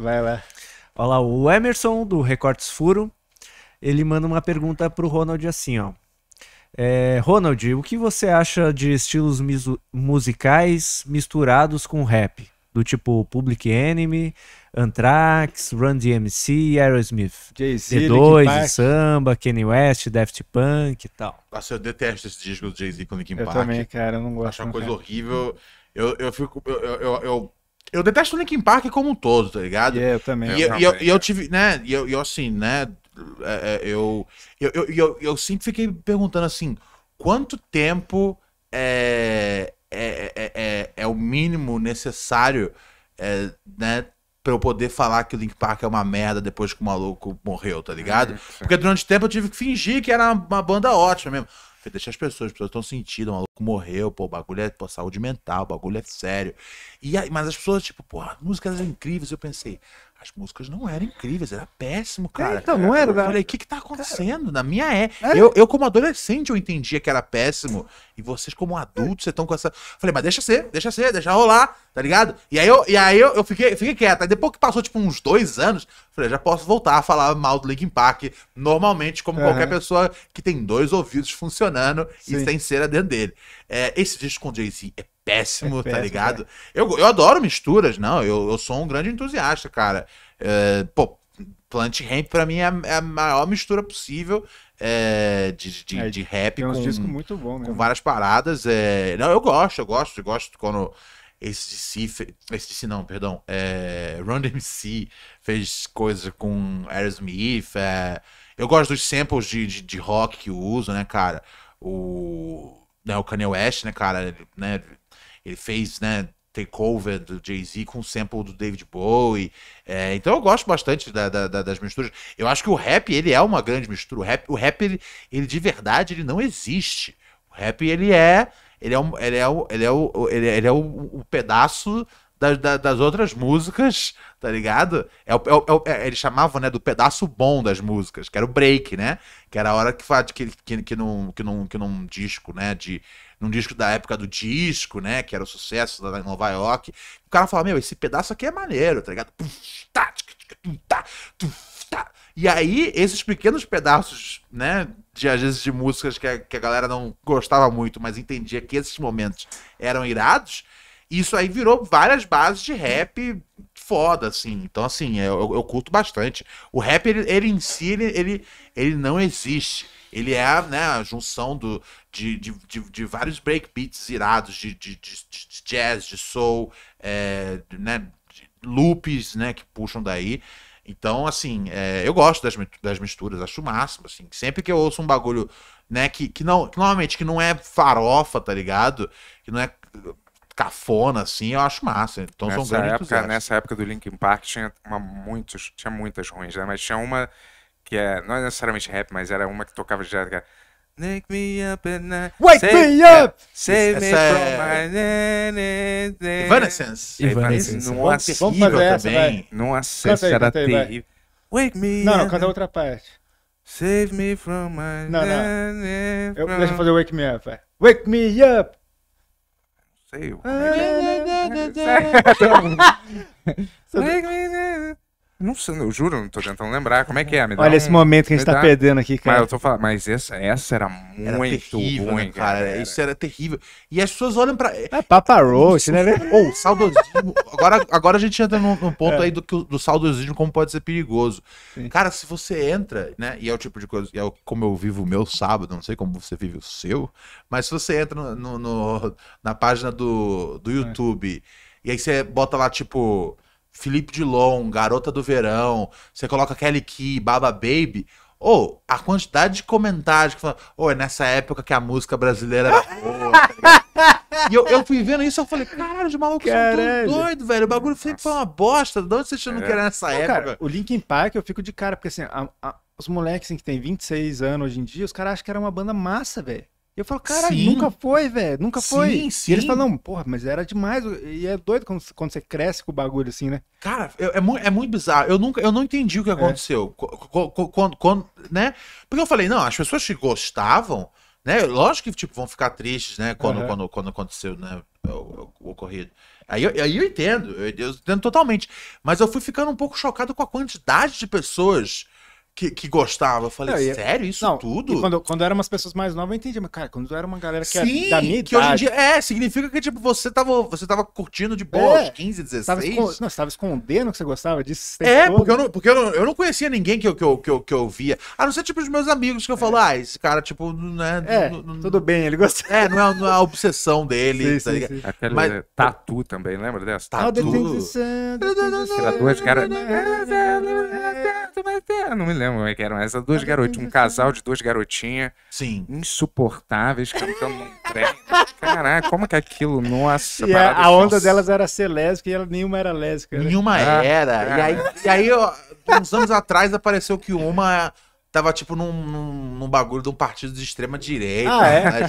Vai lá. Olha lá, o Emerson, do Recortes Furo, ele manda uma pergunta pro Ronald assim, ó. É, Ronald, o que você acha de estilos musicais misturados com rap? Do tipo Public Enemy, Anthrax, Run DMC, Aerosmith, D2, Samba, Kanye West, Daft Punk e tal. Nossa, eu detesto esse disco do Jay-Z com Linkin Park. Eu também, cara, eu não gosto. Acho uma coisa horrível. Eu, eu, fico, eu, eu, eu eu detesto o Linkin Park como um todo, tá ligado? Yeah, eu também. E eu, eu, eu, eu tive, né? E eu, eu assim, né? Eu, eu, eu, eu, eu sempre fiquei perguntando assim: quanto tempo é, é, é, é, é o mínimo necessário, é, né? Pra eu poder falar que o Link Park é uma merda depois que o maluco morreu, tá ligado? Porque durante tempo eu tive que fingir que era uma banda ótima mesmo. Deixa as pessoas, as pessoas estão sentindo, maluco morreu, pô, o bagulho é pô, saúde mental, o bagulho é sério. E aí, mas as pessoas, tipo, pô, as músicas eram incríveis. Eu pensei, as músicas não eram incríveis, era péssimo, é, cara. É, então, não era. Eu né? falei, o que que tá acontecendo? Cara, Na minha é. é. Eu, eu, como adolescente, eu entendia que era péssimo. E vocês, como adultos, vocês estão com essa. Falei, mas deixa ser, deixa ser, deixa rolar, tá ligado? E aí eu, e aí eu, eu fiquei, fiquei quieto. Aí depois que passou, tipo, uns dois anos, falei, já posso voltar a falar mal do Linkin Park, normalmente, como uhum. qualquer pessoa que tem dois ouvidos funcionando Sim. e sem cera dentro dele. É, esse disco com Jay-Z é péssimo, é tá péssimo, tá ligado? É. Eu, eu adoro misturas, não. Eu, eu sou um grande entusiasta, cara. É, pô, Plant Ramp pra mim é a, é maior mistura possível é, de, de, é, de rap com, bom, com, várias paradas. É... Não, eu gosto, eu gosto, eu gosto quando esse DC, esse DC não, perdão, é... Run DMC fez coisas com Aerosmith. É... Eu gosto dos samples de, de, de rock que uso né, cara? O né, o Kanye West, né, cara, ele, né, ele fez, né, takeover do Jay-Z com sample do David Bowie. É, então eu gosto bastante da, da, da, das misturas. Eu acho que o rap, ele é uma grande mistura. O rap, o rap ele, ele de verdade, ele não existe. O rap, ele é... Ele é, um, ele é, o, ele é, o, ele é, ele é o, o pedaço das, das outras músicas, tá ligado? É, o, é, é, é, eles chamavam, né, do pedaço bom das músicas, que era o break, né? Que era a hora que, que, que, que, num, que, num, que num disco, né, de num disco da época do disco, né? Que era o sucesso da Nova York. O cara fala, meu, esse pedaço aqui é maneiro, tá ligado? Tá, tá, tá. E aí, esses pequenos pedaços, né? De, às vezes de músicas que a, que a galera não gostava muito, mas entendia que esses momentos eram irados isso aí virou várias bases de rap foda, assim. Então, assim, eu, eu curto bastante. O rap, ele, ele em si, ele, ele, ele, não existe. Ele é a, né, a junção do, de, de, de, de vários breakbeats irados, de, de, de jazz, de soul, é, né, loops, né, que puxam daí. Então, assim, é, eu gosto das, das misturas, acho o máximo, assim. Sempre que eu ouço um bagulho, né, que, que não, que, normalmente que não é farofa, tá ligado? Que não é cafona, assim, eu acho massa. Então nessa são grandes época, Nessa época do Linkin Park tinha, uma, muitos, tinha muitas ruins, né? Mas tinha uma que é, não é necessariamente rap, mas era uma que tocava direto, era, é Wake me up at night. Wake save, me up! Save Essa me é... from my... É Evanescence. Evanescence. Não acessível também. Não essa era aí, terrível. Wake me Não, não, canta outra parte. Save me from my... Não, não. Eu, deixa eu fazer Wake me up, vai. Wake me up! sei. Ah, né, né, né, é, não sei, eu juro, não tô tentando lembrar. Como é que é? Me Olha um, esse momento que a gente tá dá... perdendo aqui, cara. Mas eu tô falando, mas essa, essa era muito era terrível, né, ruim, né, cara. Era. Isso era terrível. E as pessoas olham pra. É Papa né? Ou é, oh, saudosismo. agora, agora a gente entra num, num ponto é. aí do, do saudosismo, como pode ser perigoso. Sim. Cara, se você entra, né? E é o tipo de coisa, é o, como eu vivo o meu sábado, não sei como você vive o seu, mas se você entra no, no, no na página do, do é. YouTube é. e aí você bota lá, tipo Felipe Dilon, Garota do Verão, você coloca Kelly Key, Baba Baby, ou oh, a quantidade de comentários que falam, ou oh, é nessa época que a música brasileira era boa. e eu, eu fui vendo isso, eu falei, caralho, de maluco, você doido, velho. O bagulho sempre foi uma bosta. De onde vocês que é. era nessa não, época? Cara, o Linkin Park eu fico de cara, porque assim, a, a, os moleques assim, que tem 26 anos hoje em dia, os caras acham que era uma banda massa, velho eu falo, cara, nunca foi, velho, nunca sim, foi. Sim. E eles falam, não, porra, mas era demais. E é doido quando, quando você cresce com o bagulho assim, né? Cara, é, é, muito, é muito bizarro. Eu nunca, eu não entendi o que é. aconteceu. É. Quando, quando, né? Porque eu falei, não, as pessoas que gostavam, né? Lógico que, tipo, vão ficar tristes, né? Quando, uhum. quando, quando aconteceu, né? O, o, o ocorrido. Aí eu, aí eu entendo, eu, eu entendo totalmente. Mas eu fui ficando um pouco chocado com a quantidade de pessoas que, que gostava. Eu falei, eu, é- sério, isso não, tudo? Quando, quando eram umas pessoas mais novas, eu entendi, mas, cara, quando era uma galera que é Sim, era da minha que idade... hoje em dia. É, significa que, tipo, você tava, você tava curtindo de boa, é, 15, 16. Tava Não, você tava escondendo que você gostava disso. É, todo. porque, eu não, porque eu, não, eu não conhecia ninguém que eu, que, eu, que, eu, que eu via. A não ser, tipo, os meus amigos que eu é. falo, ah, esse cara, tipo, né? É, tudo bem, ele gostava. É, não é, não é a obsessão dele. Sim, tá sim, sim. Aquela mas... tatu também, lembra dessa? Tatu. Era dois caras como é Não me lembro como é que eram. Essas duas tá garotinhas, um tá casal de duas garotinhas. Sim. Insuportáveis, cantando num trem. Caraca, como que aquilo? Nossa, e a, é a, onda nossa. delas era ser lésbica e ela, nenhuma era lésbica. Né? Nenhuma ah, era. E aí, e aí ó, uns anos atrás, apareceu que uma tava tipo num, num, num, bagulho de um partido de extrema direita, ah, é? né,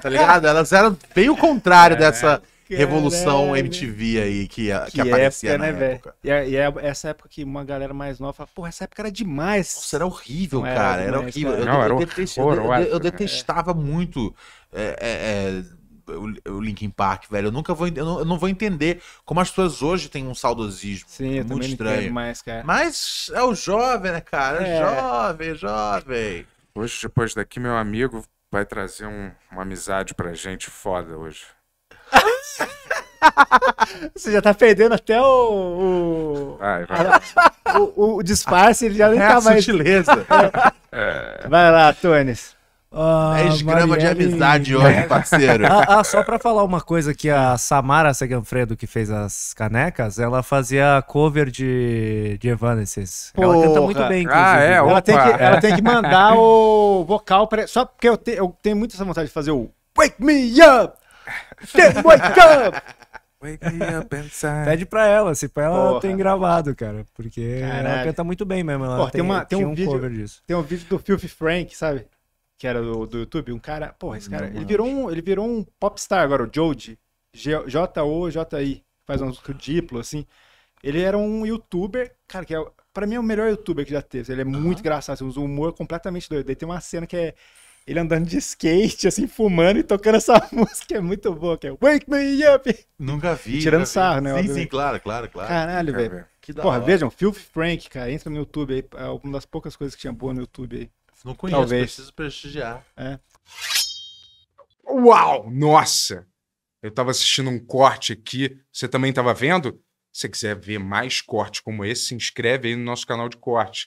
tá ligado? Elas eram bem o contrário é, dessa revolução MTV aí que, que, que aparecia época, na né, época. E, é, e é essa época que uma galera mais nova fala, porra, essa época era demais. Nossa, era horrível, não cara. Era, horrível. eu, detestava muito é, é, é o Linkin Park, velho. Eu nunca vou, eu não, eu não, vou entender como as pessoas hoje têm um saudosismo Sim, é muito estranho. Mais, Mas é o jovem, né, cara? É, é. Jovem, jovem. Hoje, depois daqui, meu amigo vai trazer um, uma amizade pra gente foda hoje. Você já tá perdendo até o. O, vai, vai. A, o, o disfarce, ele já nem é tá mais. Sutileza. É. Vai lá, Tunes. Ah, 10 é gramas Marielle... de amizade hoje, é. parceiro. ah, ah, só pra falar uma coisa que a Samara Seganfredo, que fez as canecas, ela fazia cover de, de Evanescence. Porra. Ela canta muito bem, ah, inclusive. Ah, é? Ela, tem que, ela tem que mandar o vocal pra... Só porque eu, te, eu tenho muito essa vontade de fazer o Wake Me Up! Wake up Pede pra ela, se pra ela Porra. tem gravado, cara. Porque Caralho. ela canta muito bem mesmo. Ela Porra, tem, uma, tem um, um vídeo, disso. Tem um vídeo do Filthy Frank, sabe? Que era do, do YouTube. Um cara. Porra, esse cara. Não, ele, virou um, ele virou um popstar agora, o Jody. J-O-J-I. Faz uns diplo, assim. Ele era um youtuber, cara, que é, pra mim é o melhor youtuber que já teve. Ele é muito engraçado, assim, um humor é completamente doido. Daí tem uma cena que é ele andando de skate, assim, fumando e tocando essa música. É muito boa, que é Wake Me Up! Nunca vi. E tirando nunca sarro, né? Sim, óbvio. sim, claro, claro, claro. Caralho, velho. Porra, hora. vejam, Filth Frank, cara, entra no YouTube aí. É uma das poucas coisas que tinha boa no YouTube aí. Não conheço, Talvez. preciso prestigiar. É. Uau! Nossa! Eu tava assistindo um corte aqui. Você também tava vendo? Se você quiser ver mais cortes como esse, se inscreve aí no nosso canal de corte